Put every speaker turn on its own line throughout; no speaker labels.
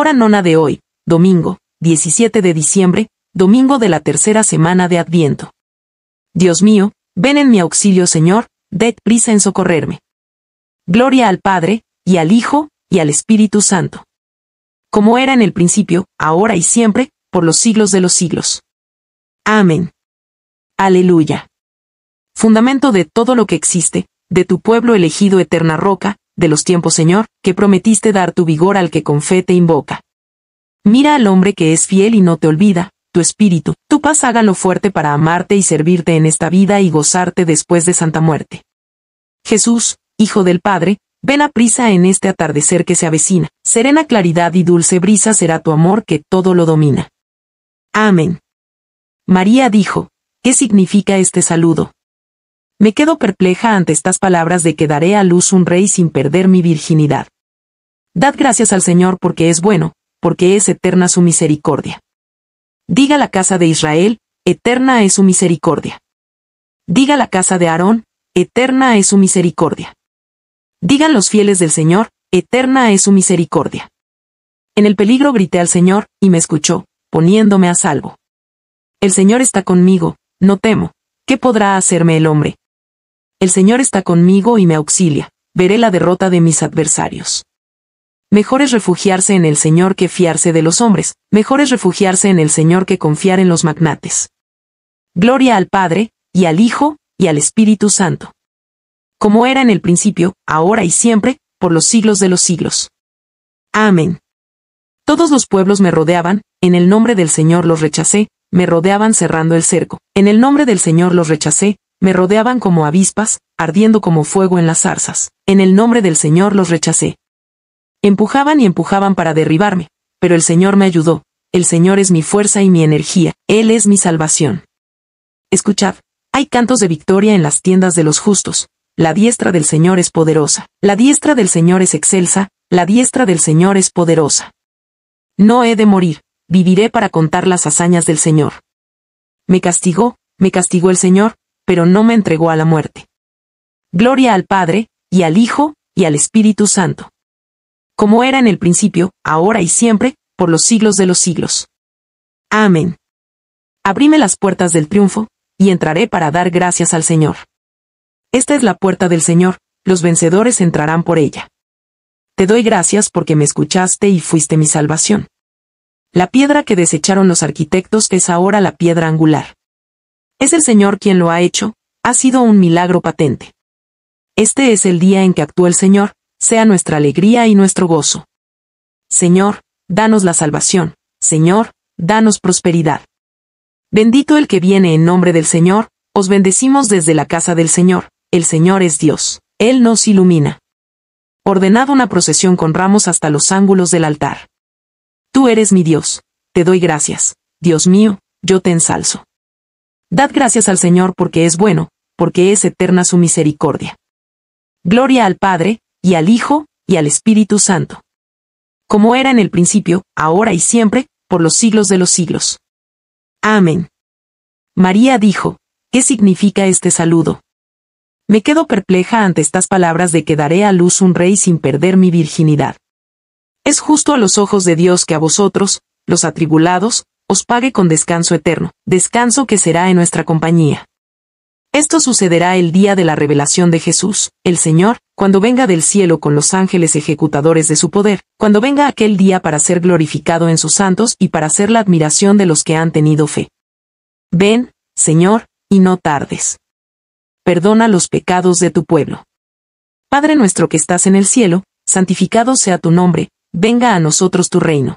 Hora nona de hoy, domingo, 17 de diciembre, domingo de la tercera semana de Adviento. Dios mío, ven en mi auxilio Señor, ded prisa en socorrerme. Gloria al Padre, y al Hijo, y al Espíritu Santo. Como era en el principio, ahora y siempre, por los siglos de los siglos. Amén. Aleluya. Fundamento de todo lo que existe, de tu pueblo elegido eterna roca, de los tiempos Señor, que prometiste dar tu vigor al que con fe te invoca. Mira al hombre que es fiel y no te olvida, tu espíritu, tu paz lo fuerte para amarte y servirte en esta vida y gozarte después de santa muerte. Jesús, Hijo del Padre, ven a prisa en este atardecer que se avecina, serena claridad y dulce brisa será tu amor que todo lo domina. Amén. María dijo, ¿qué significa este saludo? Me quedo perpleja ante estas palabras de que daré a luz un rey sin perder mi virginidad. Dad gracias al Señor porque es bueno, porque es eterna su misericordia. Diga la casa de Israel, eterna es su misericordia. Diga la casa de Aarón, eterna es su misericordia. Digan los fieles del Señor, eterna es su misericordia. En el peligro grité al Señor, y me escuchó, poniéndome a salvo. El Señor está conmigo, no temo, ¿qué podrá hacerme el hombre? El Señor está conmigo y me auxilia, veré la derrota de mis adversarios. Mejor es refugiarse en el Señor que fiarse de los hombres, mejor es refugiarse en el Señor que confiar en los magnates. Gloria al Padre, y al Hijo, y al Espíritu Santo. Como era en el principio, ahora y siempre, por los siglos de los siglos. Amén. Todos los pueblos me rodeaban, en el nombre del Señor los rechacé, me rodeaban cerrando el cerco, en el nombre del Señor los rechacé, me rodeaban como avispas, ardiendo como fuego en las zarzas. En el nombre del Señor los rechacé. Empujaban y empujaban para derribarme, pero el Señor me ayudó. El Señor es mi fuerza y mi energía, Él es mi salvación. Escuchad, hay cantos de victoria en las tiendas de los justos. La diestra del Señor es poderosa, la diestra del Señor es excelsa, la diestra del Señor es poderosa. No he de morir, viviré para contar las hazañas del Señor. Me castigó, me castigó el Señor, pero no me entregó a la muerte. Gloria al Padre, y al Hijo, y al Espíritu Santo. Como era en el principio, ahora y siempre, por los siglos de los siglos. Amén. Abrime las puertas del triunfo, y entraré para dar gracias al Señor. Esta es la puerta del Señor, los vencedores entrarán por ella. Te doy gracias porque me escuchaste y fuiste mi salvación. La piedra que desecharon los arquitectos es ahora la piedra angular. Es el Señor quien lo ha hecho, ha sido un milagro patente. Este es el día en que actúa el Señor, sea nuestra alegría y nuestro gozo. Señor, danos la salvación, Señor, danos prosperidad. Bendito el que viene en nombre del Señor, os bendecimos desde la casa del Señor, el Señor es Dios, Él nos ilumina. Ordenad una procesión con ramos hasta los ángulos del altar. Tú eres mi Dios, te doy gracias, Dios mío, yo te ensalzo. Dad gracias al Señor porque es bueno, porque es eterna su misericordia. Gloria al Padre, y al Hijo, y al Espíritu Santo. Como era en el principio, ahora y siempre, por los siglos de los siglos. Amén. María dijo, ¿qué significa este saludo? Me quedo perpleja ante estas palabras de que daré a luz un rey sin perder mi virginidad. Es justo a los ojos de Dios que a vosotros, los atribulados, os pague con descanso eterno, descanso que será en nuestra compañía. Esto sucederá el día de la revelación de Jesús, el Señor, cuando venga del cielo con los ángeles ejecutadores de su poder, cuando venga aquel día para ser glorificado en sus santos y para ser la admiración de los que han tenido fe. Ven, Señor, y no tardes. Perdona los pecados de tu pueblo. Padre nuestro que estás en el cielo, santificado sea tu nombre, venga a nosotros tu reino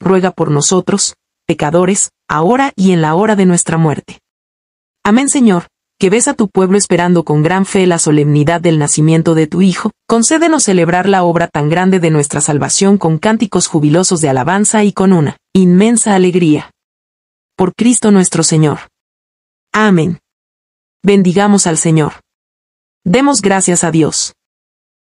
ruega por nosotros, pecadores, ahora y en la hora de nuestra muerte. Amén Señor, que ves a tu pueblo esperando con gran fe la solemnidad del nacimiento de tu Hijo, concédenos celebrar la obra tan grande de nuestra salvación con cánticos jubilosos de alabanza y con una inmensa alegría. Por Cristo nuestro Señor. Amén. Bendigamos al Señor. Demos gracias a Dios.